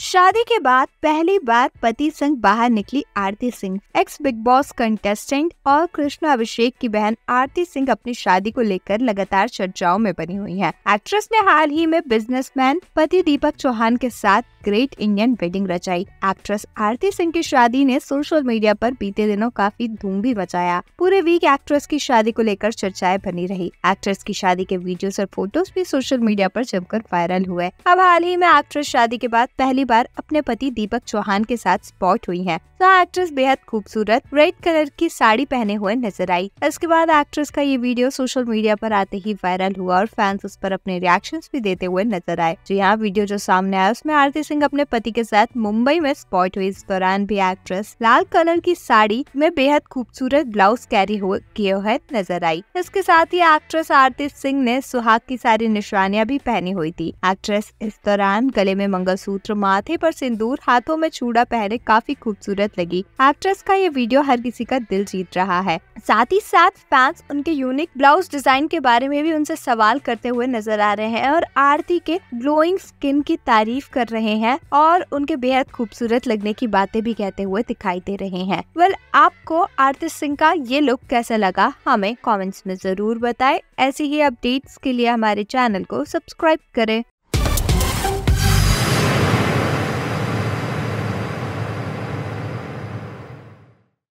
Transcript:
शादी के बाद पहली बार पति संग बाहर निकली Aarti Singh ex Bigg Boss contestant और कृष्णा अभिषेक की बहन आरती सिंह अपनी शादी को लेकर लगातार चर्चाओं में बनी हुई है एक्ट्रेस ने हाल ही में बिजनेसमैन पति दीपक चौहान के साथ ग्रेट इंडियन वेडिंग रचाई एक्ट्रेस आरती सिंह की शादी ने सोशल मीडिया पर बीते दिनों काफी धूम भी मचाया पूरे वीक एक्ट्रेस की शादी को लेकर चर्चाएं बनी रही एक्ट्रेस की शादी के वीडियोस और फोटोज भी सोशल मीडिया पर जमकर वायरल हुए अब हाल ही में एक्ट्रेस शादी के बाद पहली बार अपने पति दीपक चौहान के साथ स्पॉट हुई है जहाँ एक्ट्रेस बेहद खूबसूरत रेड कलर की साड़ी पहने हुए नजर आई इसके बाद एक्ट्रेस का ये वीडियो सोशल मीडिया पर आते ही वायरल हुआ और फैंस उस पर अपने रिएक्शन भी देते हुए नजर आए जो यहाँ वीडियो जो सामने आया उसमें आरती सिंह सिंह अपने पति के साथ मुंबई में स्पॉट हुई इस दौरान भी एक्ट्रेस लाल कलर की साड़ी में बेहद खूबसूरत ब्लाउज कैरी हो किए हुए नजर आई इसके साथ ही एक्ट्रेस आरती सिंह ने सुहाग की सारी निशानियां भी पहनी हुई थी एक्ट्रेस इस दौरान गले में मंगलसूत्र माथे पर सिंदूर हाथों में चूड़ा पहने काफी खूबसूरत लगी एक्ट्रेस का ये वीडियो हर किसी का दिल जीत रहा है साथ ही साथ फैंस उनके यूनिक ब्लाउज डिजाइन के बारे में भी उनसे सवाल करते हुए नजर आ रहे हैं और आरती के ग्लोइंग स्किन की तारीफ कर रहे हैं हैं और उनके बेहद खूबसूरत लगने की बातें भी कहते हुए दिखाई दे रहे हैं वेल well, आपको आरती सिंह का ये लुक कैसा लगा हमें कमेंट्स में जरूर बताएं ऐसी ही अपडेट्स के लिए हमारे चैनल को सब्सक्राइब करें